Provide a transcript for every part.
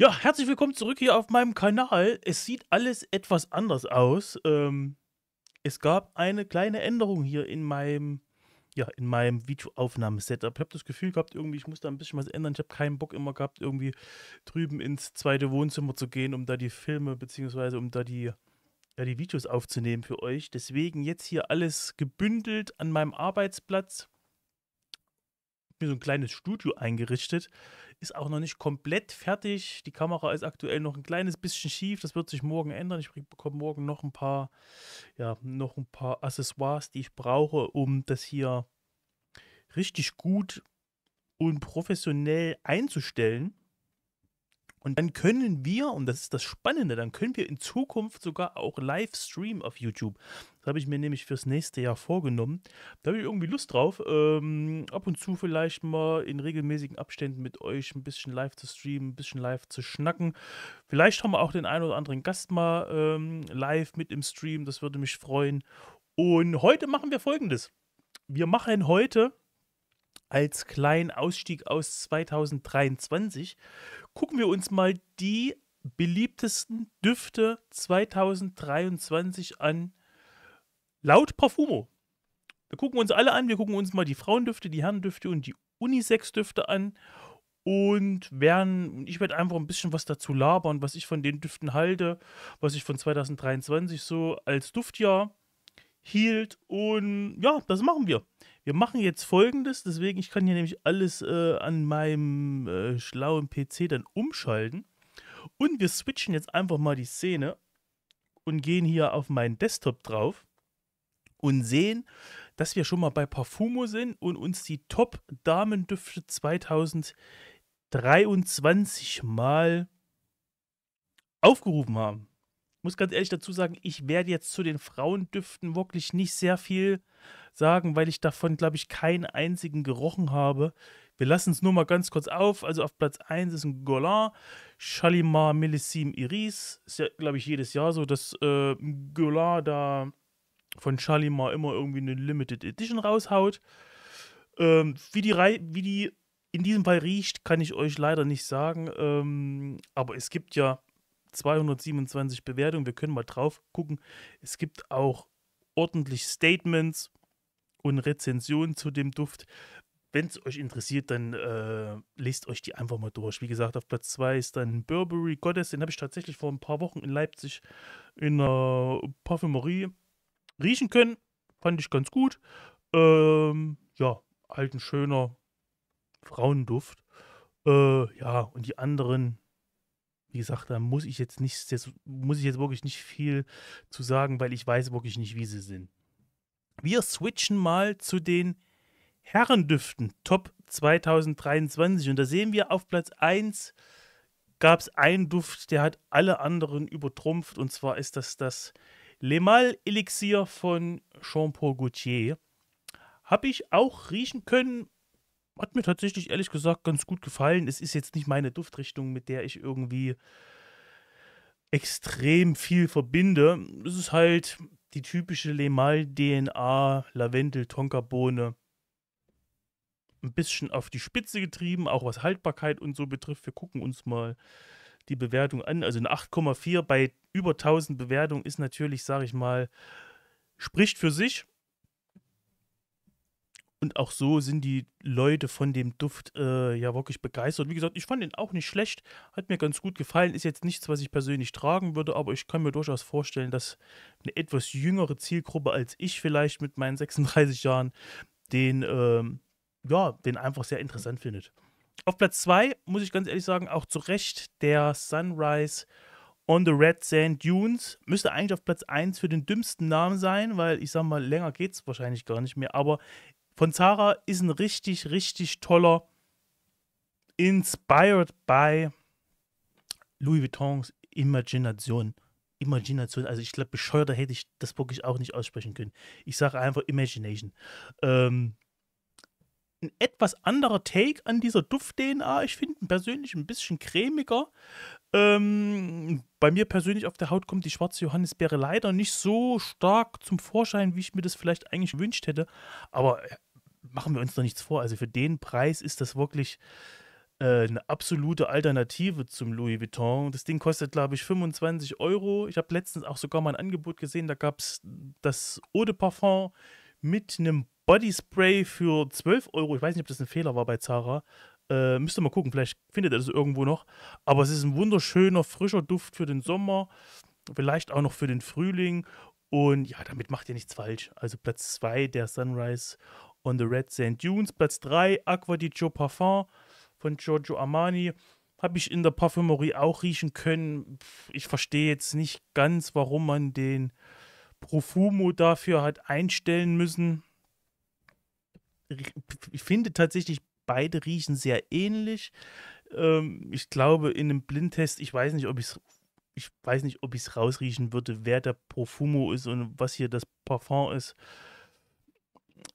Ja, herzlich willkommen zurück hier auf meinem Kanal. Es sieht alles etwas anders aus. Ähm, es gab eine kleine Änderung hier in meinem, ja, in meinem Videoaufnahmesetup. Ich habe das Gefühl gehabt, irgendwie, ich muss da ein bisschen was ändern. Ich habe keinen Bock immer gehabt, irgendwie drüben ins zweite Wohnzimmer zu gehen, um da die Filme bzw. um da die, ja, die Videos aufzunehmen für euch. Deswegen jetzt hier alles gebündelt an meinem Arbeitsplatz mir so ein kleines Studio eingerichtet. Ist auch noch nicht komplett fertig. Die Kamera ist aktuell noch ein kleines bisschen schief. Das wird sich morgen ändern. Ich bekomme morgen noch ein paar, ja, noch ein paar Accessoires, die ich brauche, um das hier richtig gut und professionell einzustellen. Und dann können wir, und das ist das Spannende, dann können wir in Zukunft sogar auch live streamen auf YouTube. Das habe ich mir nämlich fürs nächste Jahr vorgenommen. Da habe ich irgendwie Lust drauf, ähm, ab und zu vielleicht mal in regelmäßigen Abständen mit euch ein bisschen live zu streamen, ein bisschen live zu schnacken. Vielleicht haben wir auch den einen oder anderen Gast mal ähm, live mit im Stream, das würde mich freuen. Und heute machen wir folgendes. Wir machen heute als kleinen Ausstieg aus 2023 gucken wir uns mal die beliebtesten Düfte 2023 an, laut Parfumo. Wir gucken uns alle an, wir gucken uns mal die Frauendüfte, die Herrendüfte und die Unisex-Düfte an und werden, ich werde einfach ein bisschen was dazu labern, was ich von den Düften halte, was ich von 2023 so als Duftjahr hielt und ja, das machen wir. Wir machen jetzt folgendes, deswegen, ich kann hier nämlich alles äh, an meinem äh, schlauen PC dann umschalten. Und wir switchen jetzt einfach mal die Szene und gehen hier auf meinen Desktop drauf und sehen, dass wir schon mal bei Parfumo sind und uns die Top Damendüfte 2023 mal aufgerufen haben muss ganz ehrlich dazu sagen, ich werde jetzt zu den Frauendüften wirklich nicht sehr viel sagen, weil ich davon, glaube ich, keinen einzigen gerochen habe. Wir lassen es nur mal ganz kurz auf. Also auf Platz 1 ist ein Golin, Shalimar Melissim Iris. Ist ja, glaube ich, jedes Jahr so, dass äh, Golin da von Shalimar immer irgendwie eine Limited Edition raushaut. Ähm, wie, die wie die in diesem Fall riecht, kann ich euch leider nicht sagen. Ähm, aber es gibt ja 227 Bewertungen. Wir können mal drauf gucken. Es gibt auch ordentlich Statements und Rezensionen zu dem Duft. Wenn es euch interessiert, dann äh, lest euch die einfach mal durch. Wie gesagt, auf Platz 2 ist dann Burberry Goddess. Den habe ich tatsächlich vor ein paar Wochen in Leipzig in einer Parfümerie riechen können. Fand ich ganz gut. Ähm, ja, halt ein schöner Frauenduft. Äh, ja, und die anderen wie gesagt, da muss ich jetzt nicht, muss ich jetzt wirklich nicht viel zu sagen, weil ich weiß wirklich nicht, wie sie sind. Wir switchen mal zu den Herrendüften Top 2023 und da sehen wir auf Platz 1 gab es einen Duft, der hat alle anderen übertrumpft und zwar ist das das Lemal Elixier von Jean-Paul Gaultier. Habe ich auch riechen können, hat mir tatsächlich ehrlich gesagt ganz gut gefallen. Es ist jetzt nicht meine Duftrichtung, mit der ich irgendwie extrem viel verbinde. Es ist halt die typische Lemal-DNA, Lavendel, Tonkabohne. Ein bisschen auf die Spitze getrieben, auch was Haltbarkeit und so betrifft. Wir gucken uns mal die Bewertung an. Also eine 8,4 bei über 1000 Bewertungen ist natürlich, sage ich mal, spricht für sich. Und auch so sind die Leute von dem Duft äh, ja wirklich begeistert. Wie gesagt, ich fand ihn auch nicht schlecht, hat mir ganz gut gefallen. Ist jetzt nichts, was ich persönlich tragen würde, aber ich kann mir durchaus vorstellen, dass eine etwas jüngere Zielgruppe als ich vielleicht mit meinen 36 Jahren den, äh, ja, den einfach sehr interessant findet. Auf Platz 2 muss ich ganz ehrlich sagen, auch zu Recht der Sunrise on the Red Sand Dunes. Müsste eigentlich auf Platz 1 für den dümmsten Namen sein, weil ich sag mal, länger geht es wahrscheinlich gar nicht mehr. Aber von Zara ist ein richtig, richtig toller, inspired by Louis Vuittons Imagination. Imagination, also ich glaube, bescheuerter hätte ich das wirklich auch nicht aussprechen können. Ich sage einfach Imagination. Ähm, ein etwas anderer Take an dieser Duft-DNA. Ich finde ihn persönlich ein bisschen cremiger. Ähm, bei mir persönlich auf der Haut kommt die schwarze Johannisbeere leider nicht so stark zum Vorschein, wie ich mir das vielleicht eigentlich gewünscht hätte. Aber machen wir uns doch nichts vor. Also für den Preis ist das wirklich äh, eine absolute Alternative zum Louis Vuitton. Das Ding kostet, glaube ich, 25 Euro. Ich habe letztens auch sogar mal ein Angebot gesehen, da gab es das Eau de Parfum mit einem Bodyspray für 12 Euro. Ich weiß nicht, ob das ein Fehler war bei Zara. Äh, müsst ihr mal gucken, vielleicht findet ihr das irgendwo noch. Aber es ist ein wunderschöner, frischer Duft für den Sommer, vielleicht auch noch für den Frühling. Und ja, damit macht ihr nichts falsch. Also Platz 2 der Sunrise on the Red Sand Dunes. Platz 3, Aqua di Gio Parfum von Giorgio Armani. Habe ich in der Parfümerie auch riechen können. Ich verstehe jetzt nicht ganz, warum man den Profumo dafür hat einstellen müssen. Ich finde tatsächlich, beide riechen sehr ähnlich. Ähm, ich glaube, in einem Blindtest, ich weiß nicht, ob ich es ich weiß nicht, ob ich es rausriechen würde, wer der Profumo ist und was hier das Parfum ist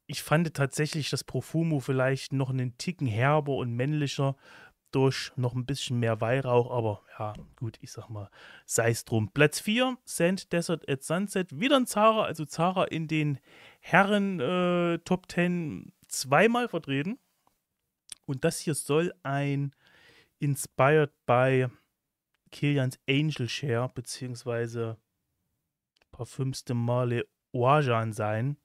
ich fand tatsächlich das Profumo vielleicht noch einen Ticken herber und männlicher durch noch ein bisschen mehr Weihrauch, aber ja, gut, ich sag mal, sei es drum. Platz 4, Sand Desert at Sunset, wieder ein Zara, also Zara in den Herren äh, Top 10 zweimal vertreten. Und das hier soll ein Inspired by Kilians Angel Share, beziehungsweise parfümste Male Oajan sein.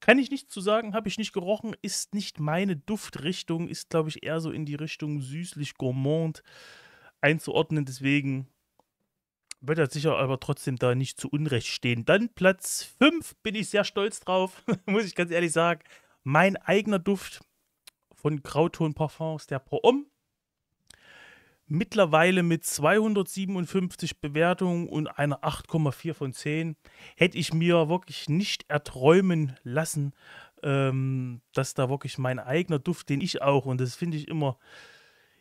Kann ich nicht zu sagen, habe ich nicht gerochen, ist nicht meine Duftrichtung, ist glaube ich eher so in die Richtung süßlich gourmand einzuordnen, deswegen wird er sicher aber trotzdem da nicht zu Unrecht stehen. Dann Platz 5 bin ich sehr stolz drauf, muss ich ganz ehrlich sagen. Mein eigener Duft von Grauton Parfums, der Pro Om. Mittlerweile mit 257 Bewertungen und einer 8,4 von 10 hätte ich mir wirklich nicht erträumen lassen, ähm, dass da wirklich mein eigener Duft, den ich auch, und das finde ich immer,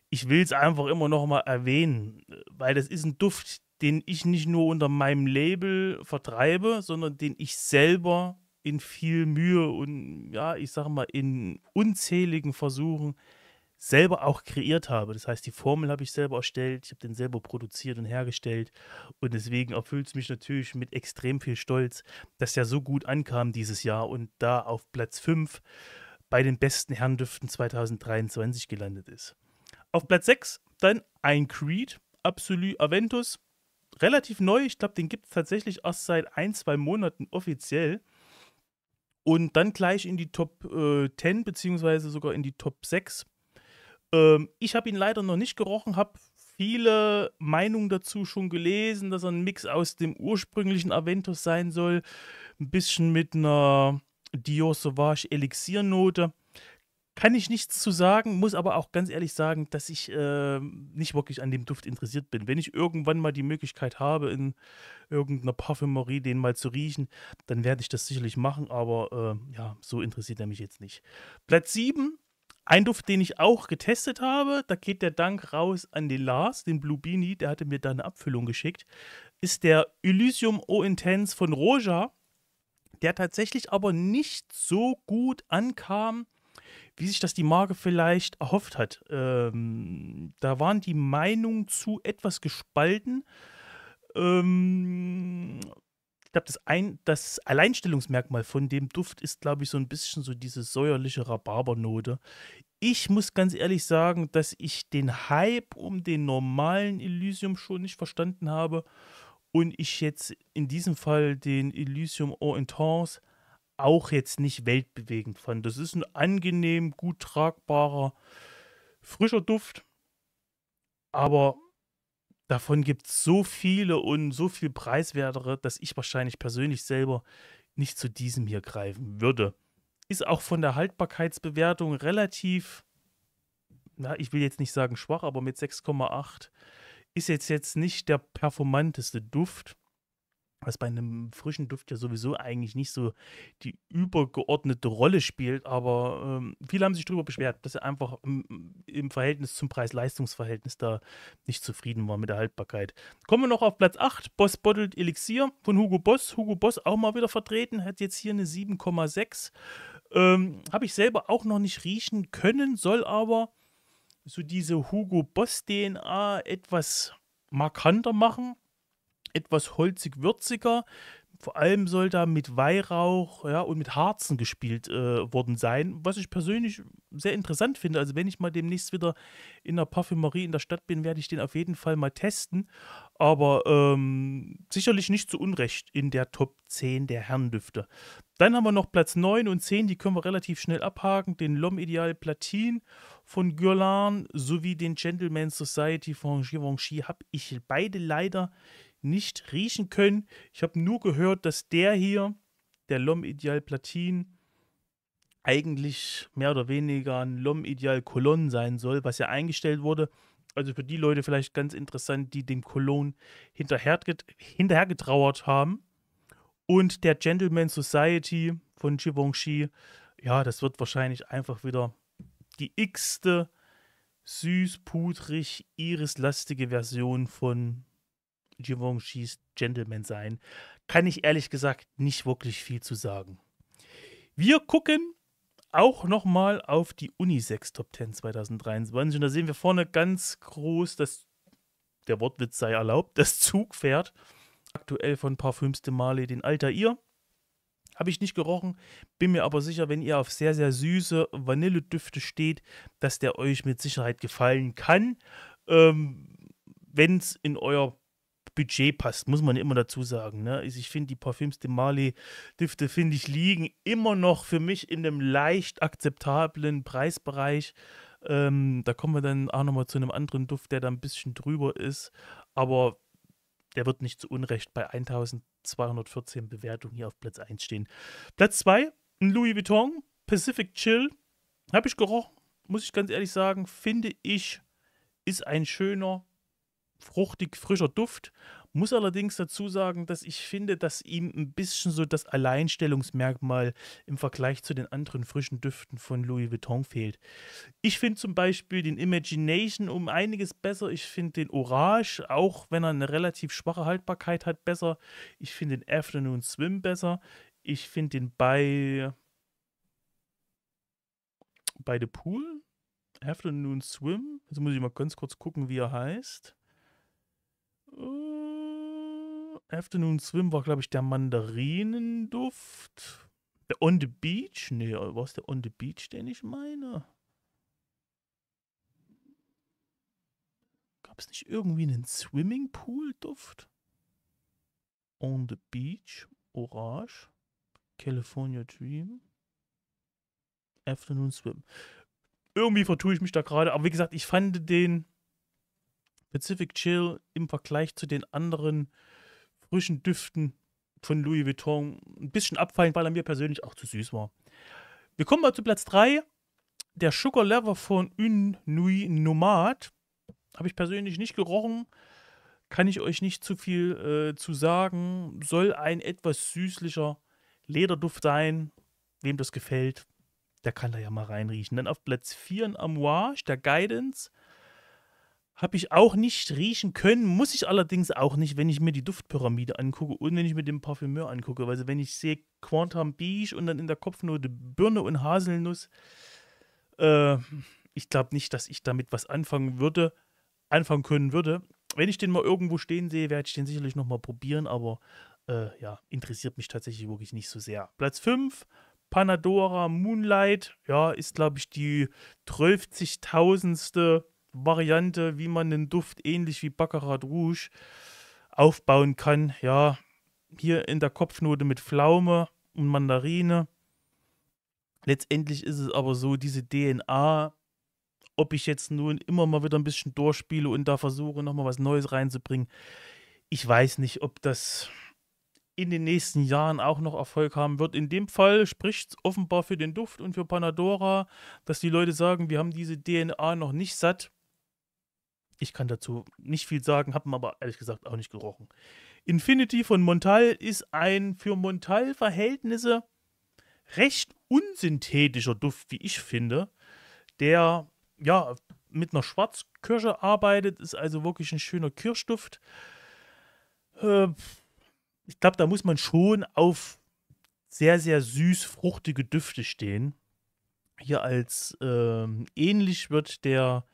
ich will es einfach immer nochmal erwähnen, weil das ist ein Duft, den ich nicht nur unter meinem Label vertreibe, sondern den ich selber in viel Mühe und ja, ich sag mal, in unzähligen Versuchen selber auch kreiert habe. Das heißt, die Formel habe ich selber erstellt, ich habe den selber produziert und hergestellt. Und deswegen erfüllt es mich natürlich mit extrem viel Stolz, dass der so gut ankam dieses Jahr und da auf Platz 5 bei den besten Herrendüften 2023 gelandet ist. Auf Platz 6 dann ein Creed, Absolut Aventus. Relativ neu, ich glaube, den gibt es tatsächlich erst seit ein, zwei Monaten offiziell. Und dann gleich in die Top äh, 10, beziehungsweise sogar in die Top 6 ähm, ich habe ihn leider noch nicht gerochen, habe viele Meinungen dazu schon gelesen, dass er ein Mix aus dem ursprünglichen Aventus sein soll, ein bisschen mit einer Dior Sauvage Elixiernote. Kann ich nichts zu sagen, muss aber auch ganz ehrlich sagen, dass ich äh, nicht wirklich an dem Duft interessiert bin. Wenn ich irgendwann mal die Möglichkeit habe, in irgendeiner Parfümerie den mal zu riechen, dann werde ich das sicherlich machen, aber äh, ja, so interessiert er mich jetzt nicht. Platz 7 ein Duft, den ich auch getestet habe, da geht der Dank raus an den Lars, den Blue Beanie, der hatte mir da eine Abfüllung geschickt, ist der Elysium O Intense von Roja, der tatsächlich aber nicht so gut ankam, wie sich das die Marke vielleicht erhofft hat. Ähm, da waren die Meinungen zu etwas gespalten. Ähm, glaube, das, das Alleinstellungsmerkmal von dem Duft ist, glaube ich, so ein bisschen so diese säuerliche Rhabarbernote. Ich muss ganz ehrlich sagen, dass ich den Hype um den normalen Elysium schon nicht verstanden habe und ich jetzt in diesem Fall den Elysium Orientance auch jetzt nicht weltbewegend fand. Das ist ein angenehm, gut tragbarer, frischer Duft, aber davon gibt es so viele und so viel preiswertere, dass ich wahrscheinlich persönlich selber nicht zu diesem hier greifen würde. Ist auch von der Haltbarkeitsbewertung relativ, na, ich will jetzt nicht sagen schwach, aber mit 6,8 ist jetzt, jetzt nicht der performanteste Duft was bei einem frischen Duft ja sowieso eigentlich nicht so die übergeordnete Rolle spielt, aber ähm, viele haben sich darüber beschwert, dass er einfach im, im Verhältnis zum Preis-Leistungs-Verhältnis da nicht zufrieden war mit der Haltbarkeit. Kommen wir noch auf Platz 8, Boss Bottled Elixir von Hugo Boss. Hugo Boss auch mal wieder vertreten, hat jetzt hier eine 7,6. Ähm, Habe ich selber auch noch nicht riechen können, soll aber so diese Hugo Boss DNA etwas markanter machen etwas holzig-würziger. Vor allem soll da mit Weihrauch ja, und mit Harzen gespielt äh, worden sein, was ich persönlich sehr interessant finde. Also wenn ich mal demnächst wieder in der Parfümerie in der Stadt bin, werde ich den auf jeden Fall mal testen. Aber ähm, sicherlich nicht zu Unrecht in der Top 10 der Herrendüfte. Dann haben wir noch Platz 9 und 10, die können wir relativ schnell abhaken. Den Lom Ideal Platin von Guerlain sowie den Gentleman Society von Givenchy habe ich beide leider nicht riechen können. Ich habe nur gehört, dass der hier, der Lom Ideal Platin, eigentlich mehr oder weniger ein Lom Ideal Cologne sein soll, was ja eingestellt wurde. Also für die Leute vielleicht ganz interessant, die dem Cologne hinterherget hinterhergetrauert haben. Und der Gentleman Society von Givenchy, ja, das wird wahrscheinlich einfach wieder die x-te süß-pudrig iris lastige Version von Givenchy's Gentleman sein, kann ich ehrlich gesagt nicht wirklich viel zu sagen. Wir gucken auch nochmal auf die Unisex Top 10 2023 und da sehen wir vorne ganz groß, dass der Wortwitz sei erlaubt, das Zug fährt. Aktuell von Parfüms de Marley, den Alter ihr. Habe ich nicht gerochen, bin mir aber sicher, wenn ihr auf sehr, sehr süße Vanilledüfte steht, dass der euch mit Sicherheit gefallen kann. Ähm, wenn es in euer Budget passt, muss man immer dazu sagen. Ne? Also ich finde die Parfüms de Marley Düfte, finde ich, liegen immer noch für mich in einem leicht akzeptablen Preisbereich. Ähm, da kommen wir dann auch nochmal zu einem anderen Duft, der da ein bisschen drüber ist. Aber der wird nicht zu Unrecht bei 1214 Bewertungen hier auf Platz 1 stehen. Platz 2, ein Louis Vuitton Pacific Chill. Habe ich gerochen, muss ich ganz ehrlich sagen. Finde ich, ist ein schöner fruchtig frischer Duft. Muss allerdings dazu sagen, dass ich finde, dass ihm ein bisschen so das Alleinstellungsmerkmal im Vergleich zu den anderen frischen Düften von Louis Vuitton fehlt. Ich finde zum Beispiel den Imagination um einiges besser. Ich finde den Orange, auch wenn er eine relativ schwache Haltbarkeit hat, besser. Ich finde den Afternoon Swim besser. Ich finde den bei. Bei The Pool? Afternoon Swim. Jetzt muss ich mal ganz kurz gucken, wie er heißt. Äh, Afternoon Swim war, glaube ich, der Mandarinenduft. Der On the Beach? Nee, war es der On the Beach, den ich meine? Gab es nicht irgendwie einen Swimmingpool-Duft? On the Beach, Orange, California Dream, Afternoon Swim. Irgendwie vertue ich mich da gerade, aber wie gesagt, ich fand den Pacific Chill im Vergleich zu den anderen frischen Düften von Louis Vuitton ein bisschen abfallen, weil er mir persönlich auch zu süß war. Wir kommen mal zu Platz 3. Der Sugar Lever von Une Nuit Nomad. Habe ich persönlich nicht gerochen. Kann ich euch nicht zu viel äh, zu sagen. Soll ein etwas süßlicher Lederduft sein. Wem das gefällt, der kann da ja mal reinriechen. Dann auf Platz 4 ein Amouage, der Guidance. Habe ich auch nicht riechen können, muss ich allerdings auch nicht, wenn ich mir die Duftpyramide angucke und wenn ich mir den Parfümeur angucke. Also wenn ich sehe Quantum Beige und dann in der Kopfnote Birne und Haselnuss, äh, ich glaube nicht, dass ich damit was anfangen würde, anfangen können würde. Wenn ich den mal irgendwo stehen sehe, werde ich den sicherlich nochmal probieren, aber äh, ja, interessiert mich tatsächlich wirklich nicht so sehr. Platz 5, Panadora Moonlight, ja, ist glaube ich die 12.000. Variante, wie man einen Duft ähnlich wie Baccarat Rouge aufbauen kann. Ja, hier in der Kopfnote mit Pflaume und Mandarine. Letztendlich ist es aber so, diese DNA, ob ich jetzt nun immer mal wieder ein bisschen durchspiele und da versuche, nochmal was Neues reinzubringen, ich weiß nicht, ob das in den nächsten Jahren auch noch Erfolg haben wird. In dem Fall spricht es offenbar für den Duft und für Panadora, dass die Leute sagen, wir haben diese DNA noch nicht satt. Ich kann dazu nicht viel sagen, habe ihn aber ehrlich gesagt auch nicht gerochen. Infinity von Montal ist ein für Montal-Verhältnisse recht unsynthetischer Duft, wie ich finde, der ja mit einer Schwarzkirsche arbeitet, ist also wirklich ein schöner Kirschduft. Äh, ich glaube, da muss man schon auf sehr, sehr süß fruchtige Düfte stehen. Hier als ähm, ähnlich wird der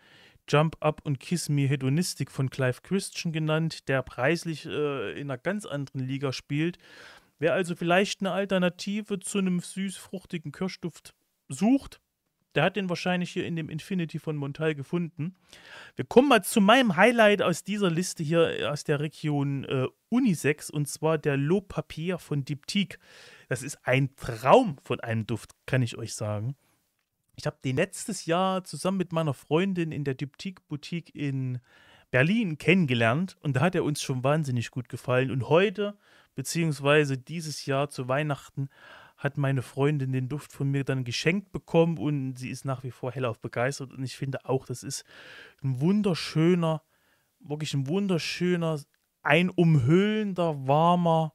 Jump Up und Kiss Me Hedonistic von Clive Christian genannt, der preislich äh, in einer ganz anderen Liga spielt. Wer also vielleicht eine Alternative zu einem süß-fruchtigen Kirschduft sucht, der hat den wahrscheinlich hier in dem Infinity von Montal gefunden. Wir kommen mal zu meinem Highlight aus dieser Liste hier äh, aus der Region äh, Unisex und zwar der Lo Papier von Diptyque. Das ist ein Traum von einem Duft, kann ich euch sagen ich habe den letztes Jahr zusammen mit meiner Freundin in der Diptyque Boutique in Berlin kennengelernt und da hat er uns schon wahnsinnig gut gefallen. Und heute, beziehungsweise dieses Jahr zu Weihnachten, hat meine Freundin den Duft von mir dann geschenkt bekommen und sie ist nach wie vor hellauf begeistert. Und ich finde auch, das ist ein wunderschöner, wirklich ein wunderschöner, ein umhüllender, warmer,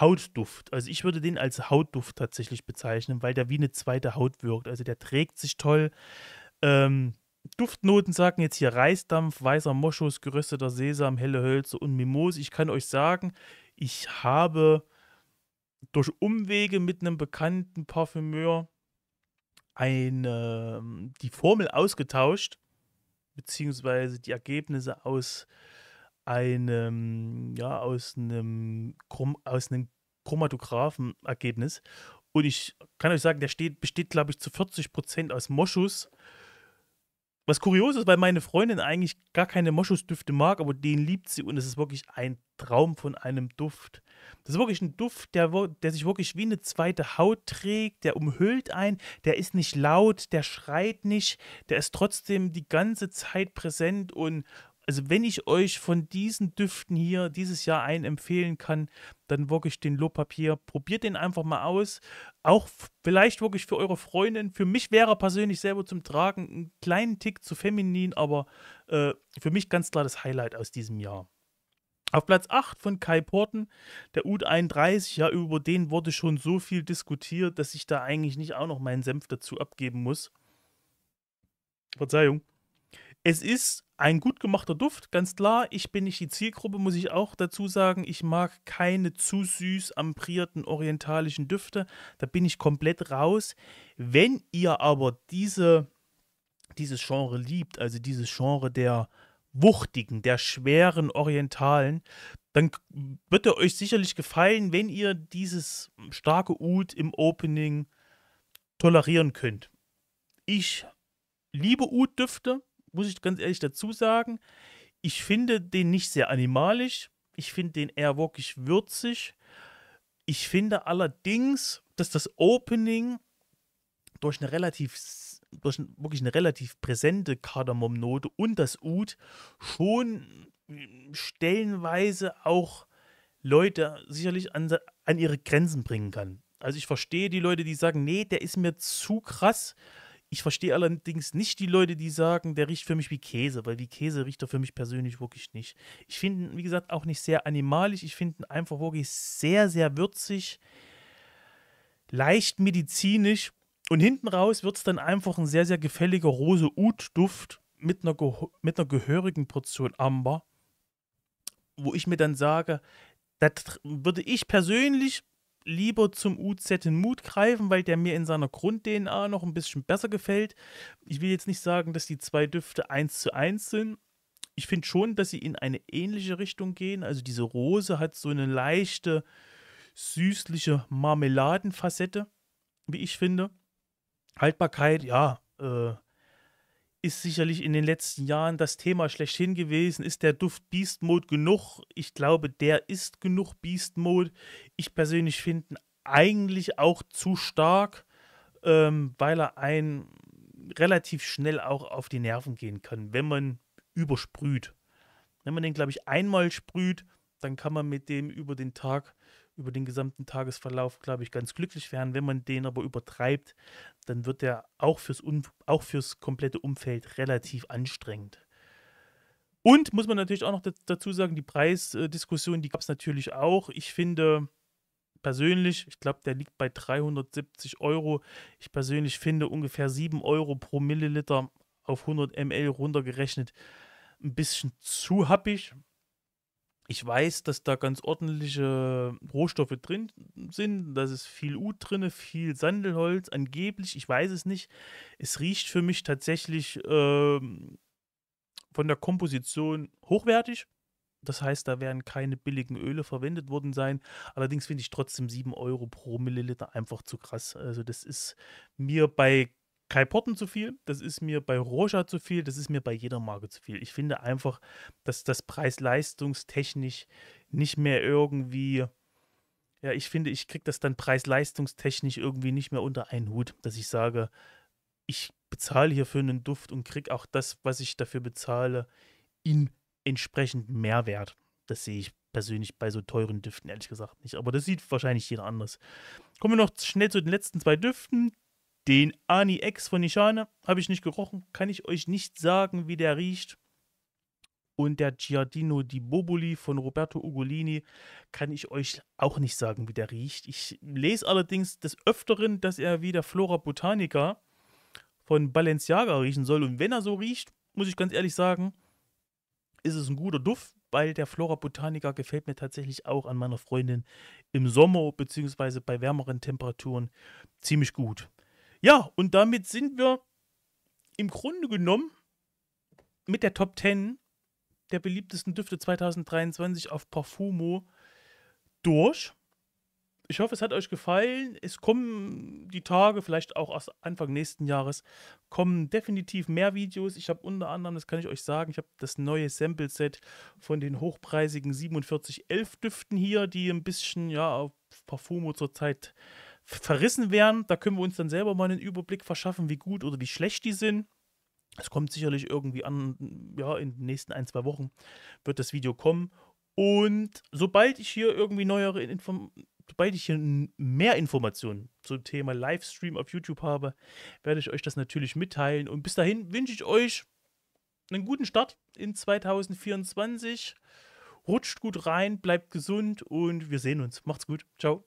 Hautduft. Also ich würde den als Hautduft tatsächlich bezeichnen, weil der wie eine zweite Haut wirkt. Also der trägt sich toll. Ähm, Duftnoten sagen jetzt hier Reisdampf, weißer Moschus, gerösteter Sesam, helle Hölze und Mimose. Ich kann euch sagen, ich habe durch Umwege mit einem bekannten Parfümeur eine, ähm, die Formel ausgetauscht, beziehungsweise die Ergebnisse aus äh, einem, ja, aus einem, aus einem Chromatographen-Ergebnis. Und ich kann euch sagen, der steht, besteht, glaube ich, zu 40 aus Moschus. Was kurios ist, weil meine Freundin eigentlich gar keine Moschusdüfte mag, aber den liebt sie und es ist wirklich ein Traum von einem Duft. Das ist wirklich ein Duft, der, der sich wirklich wie eine zweite Haut trägt, der umhüllt einen, der ist nicht laut, der schreit nicht, der ist trotzdem die ganze Zeit präsent und also wenn ich euch von diesen Düften hier dieses Jahr einen empfehlen kann, dann wirklich den Lopapier. Probiert den einfach mal aus. Auch vielleicht wirklich für eure Freundin. Für mich wäre er persönlich selber zum Tragen einen kleinen Tick zu feminin, aber äh, für mich ganz klar das Highlight aus diesem Jahr. Auf Platz 8 von Kai Porten, der U31, ja, über den wurde schon so viel diskutiert, dass ich da eigentlich nicht auch noch meinen Senf dazu abgeben muss. Verzeihung. Es ist ein gut gemachter Duft, ganz klar. Ich bin nicht die Zielgruppe, muss ich auch dazu sagen. Ich mag keine zu süß amprierten orientalischen Düfte. Da bin ich komplett raus. Wenn ihr aber diese, dieses Genre liebt, also dieses Genre der wuchtigen, der schweren Orientalen, dann wird er euch sicherlich gefallen, wenn ihr dieses starke Ud im Opening tolerieren könnt. Ich liebe Ud-Düfte muss ich ganz ehrlich dazu sagen, ich finde den nicht sehr animalisch. Ich finde den eher wirklich würzig. Ich finde allerdings, dass das Opening durch eine relativ durch wirklich eine relativ präsente Kardamomnote und das Ud schon mm, stellenweise auch Leute sicherlich an, an ihre Grenzen bringen kann. Also ich verstehe die Leute, die sagen, nee, der ist mir zu krass. Ich verstehe allerdings nicht die Leute, die sagen, der riecht für mich wie Käse, weil wie Käse riecht er für mich persönlich wirklich nicht. Ich finde ihn, wie gesagt, auch nicht sehr animalisch. Ich finde ihn einfach wirklich sehr, sehr würzig, leicht medizinisch. Und hinten raus wird es dann einfach ein sehr, sehr gefälliger Rose-Ud-Duft mit, mit einer gehörigen Portion Amber, wo ich mir dann sage, das würde ich persönlich lieber zum UZ in Mut greifen, weil der mir in seiner Grund-DNA noch ein bisschen besser gefällt. Ich will jetzt nicht sagen, dass die zwei Düfte eins zu eins sind. Ich finde schon, dass sie in eine ähnliche Richtung gehen. Also diese Rose hat so eine leichte, süßliche Marmeladenfacette, wie ich finde. Haltbarkeit, ja, äh, ist sicherlich in den letzten Jahren das Thema schlechthin gewesen. Ist der Duft Beast Mode genug? Ich glaube, der ist genug Beast Mode. Ich persönlich finde ihn eigentlich auch zu stark, ähm, weil er einen relativ schnell auch auf die Nerven gehen kann, wenn man übersprüht. Wenn man den, glaube ich, einmal sprüht, dann kann man mit dem über den Tag über den gesamten Tagesverlauf, glaube ich, ganz glücklich werden. Wenn man den aber übertreibt, dann wird der auch fürs, auch fürs komplette Umfeld relativ anstrengend. Und muss man natürlich auch noch dazu sagen, die Preisdiskussion, die gab es natürlich auch. Ich finde persönlich, ich glaube, der liegt bei 370 Euro. Ich persönlich finde ungefähr 7 Euro pro Milliliter auf 100 ml runtergerechnet ein bisschen zu happig. Ich weiß, dass da ganz ordentliche Rohstoffe drin sind. Da ist viel U drin, viel Sandelholz, angeblich. Ich weiß es nicht. Es riecht für mich tatsächlich ähm, von der Komposition hochwertig. Das heißt, da werden keine billigen Öle verwendet worden sein. Allerdings finde ich trotzdem 7 Euro pro Milliliter einfach zu krass. Also das ist mir bei Kai Porten zu viel, das ist mir bei Roja zu viel, das ist mir bei jeder Marke zu viel. Ich finde einfach, dass das preis-leistungstechnisch nicht mehr irgendwie, ja, ich finde, ich kriege das dann preis-leistungstechnisch irgendwie nicht mehr unter einen Hut, dass ich sage, ich bezahle hier für einen Duft und kriege auch das, was ich dafür bezahle, in entsprechend Mehrwert. Das sehe ich persönlich bei so teuren Düften ehrlich gesagt nicht. Aber das sieht wahrscheinlich jeder anders. Kommen wir noch schnell zu den letzten zwei Düften. Den Ani X von Nishane habe ich nicht gerochen, kann ich euch nicht sagen, wie der riecht. Und der Giardino di Boboli von Roberto Ugolini kann ich euch auch nicht sagen, wie der riecht. Ich lese allerdings des Öfteren, dass er wie der Flora Botanica von Balenciaga riechen soll. Und wenn er so riecht, muss ich ganz ehrlich sagen, ist es ein guter Duft, weil der Flora Botanica gefällt mir tatsächlich auch an meiner Freundin im Sommer bzw. bei wärmeren Temperaturen ziemlich gut. Ja, und damit sind wir im Grunde genommen mit der Top 10 der beliebtesten Düfte 2023 auf Parfumo durch. Ich hoffe, es hat euch gefallen. Es kommen die Tage, vielleicht auch aus Anfang nächsten Jahres, kommen definitiv mehr Videos. Ich habe unter anderem, das kann ich euch sagen, ich habe das neue Sample-Set von den hochpreisigen 4711 Düften hier, die ein bisschen ja, auf Parfumo zurzeit Zeit verrissen werden. Da können wir uns dann selber mal einen Überblick verschaffen, wie gut oder wie schlecht die sind. Es kommt sicherlich irgendwie an, ja, in den nächsten ein, zwei Wochen wird das Video kommen. Und sobald ich hier irgendwie neuere Informationen. sobald ich hier mehr Informationen zum Thema Livestream auf YouTube habe, werde ich euch das natürlich mitteilen. Und bis dahin wünsche ich euch einen guten Start in 2024. Rutscht gut rein, bleibt gesund und wir sehen uns. Macht's gut. Ciao.